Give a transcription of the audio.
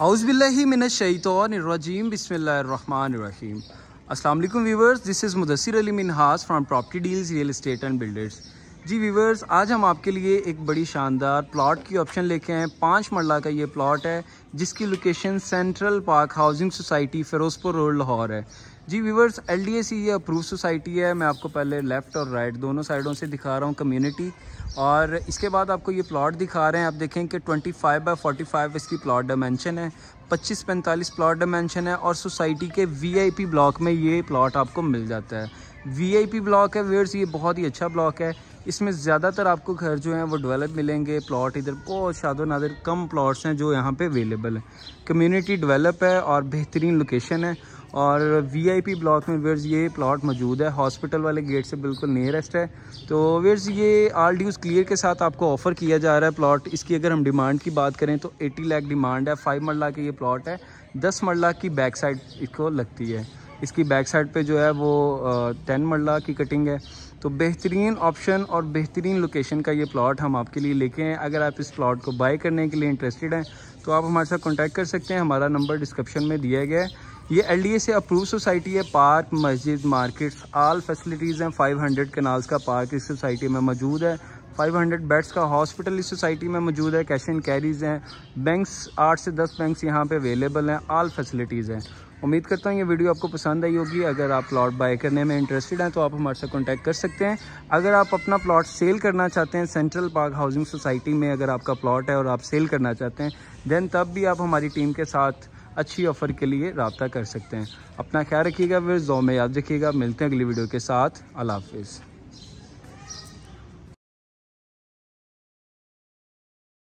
Auzubillahiminashaitanirrajim Bismillahirrahmanirrahim Assalamu viewers, this is Mudassir Ali Minhas from Property Deals Real Estate and Builders. जी viewers आज हम आपके लिए एक बड़ी शानदार प्लॉट की ऑप्शन लेके आए हैं पाँच मरला का ये प्लॉट है जिसकी location central park housing society Ferozepur road Lahore है जी वीवर्स एल डी सी ये अप्रूव सोसाइटी है मैं आपको पहले लेफ़्ट और राइट दोनों साइडों से दिखा रहा हूँ कम्युनिटी और इसके बाद आपको ये प्लॉट दिखा रहे हैं आप देखें कि 25 फाइव बाई फोर्टी इसकी प्लॉट डायमेंशन है 25-45 प्लॉट डायमेंशन है और सोसाइटी के पी ब्लॉक में ये प्लॉट आपको मिल जाता है पी ब्लॉक है वीवर्स ये बहुत ही अच्छा ब्लॉक है इसमें ज़्यादातर आपको घर जो हैं वो डेवलप मिलेंगे प्लॉट इधर बहुत शादो नादर कम प्लॉट्स हैं जो यहाँ पे अवेलेबल हैं कम्युनिटी डेवलप है और बेहतरीन लोकेशन है और वीआईपी ब्लॉक में वेयर्स ये प्लॉट मौजूद है हॉस्पिटल वाले गेट से बिल्कुल नियरेस्ट है तो वेयर्स ये आल ड्यूज़ क्लियर के साथ आपको ऑफ़र किया जा रहा है प्लॉट इसकी अगर हम डिमांड की बात करें तो एटी लैक डिमांड है फाइव मरला के ये प्लॉट है दस मरला की बैक साइड इसको लगती है इसकी बैक साइड पे जो है वो टेन मरला की कटिंग है तो बेहतरीन ऑप्शन और बेहतरीन लोकेशन का ये प्लॉट हम आपके लिए लेके हैं अगर आप इस प्लॉट को बाय करने के लिए इंटरेस्टेड हैं तो आप हमारे साथ कॉन्टैक्ट कर सकते हैं हमारा नंबर डिस्क्रिप्शन में दिया गया है ये एल से अप्रूव सोसाइटी है पार्क मस्जिद मार्केट्स आल फैसिलिटीज़ हैं फाइव हंड्रेड कनाल्स का पार्क इस सोसाइटी में मौजूद है 500 बेड्स का हॉस्पिटल इस सोसाइटी में मौजूद है कैश एंड कैरीज हैं बैंक्स आठ से दस बैंक्स यहाँ पे अवेलेबल हैं आल फैसिलिटीज़ हैं उम्मीद करता हूँ ये वीडियो आपको पसंद आई होगी अगर आप प्लॉट बाय करने में इंटरेस्टेड हैं तो आप हमारे साथ कॉन्टैक्ट कर सकते हैं अगर आप अपना प्लॉट सेल करना चाहते हैं सेंट्रल पार्क हाउसिंग सोसाइटी में अगर आपका प्लॉट है और आप सेल करना चाहते हैं देन तब भी आप हमारी टीम के साथ अच्छी ऑफर के लिए रबता कर सकते हैं अपना ख्याल रखिएगा फिर जो में याद रखिएगा मिलते हैं अगली वीडियो के साथ अला हाफिज़